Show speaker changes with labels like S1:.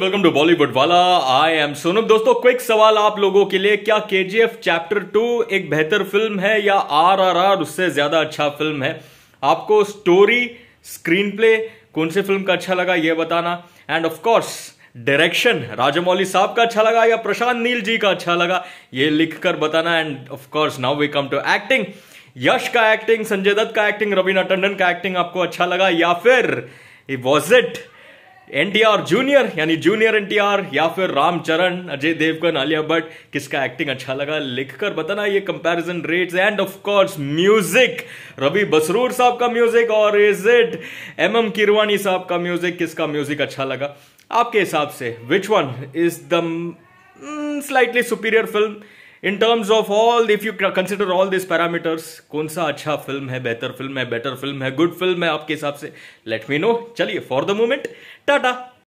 S1: welcome to Bollywood वाला I am Sonam दोस्तों quick सवाल आप लोगों के लिए क्या के जी एफ चैप्टर टू एक बेहतर फिल्म है या आर आर आर उससे ज्यादा अच्छा फिल्म है आपको स्टोरी स्क्रीन प्ले कौन से फिल्म का अच्छा लगा यह बताना and of course direction Rajamouli साहब का अच्छा लगा या प्रशांत नील जी का अच्छा लगा ये लिख कर बताना and of course now we come to acting Yash का एक्टिंग संजय दत्त का एक्टिंग रवीना टंडन का एक्टिंग आपको अच्छा लगा या फिर वॉज इट एनटीआर जूनियर यानी जूनियर एनटीआर या फिर रामचरण अजय देवगन आलिया भट्ट किसका एक्टिंग अच्छा लगा लिखकर बताना ये comparison rates and of course music Ravi Basrur साहब का म्यूजिक और is it M M Keeravani साहब का म्यूजिक किसका म्यूजिक अच्छा लगा आपके हिसाब से which one is the slightly superior film in terms of all if you consider all this parameters कौन सा अच्छा फिल्म है बेहतर फिल्म है बेटर फिल्म है गुड फिल्म है आपके हिसाब से लेट मी नो चलिए फॉर द मोमेंट टाटा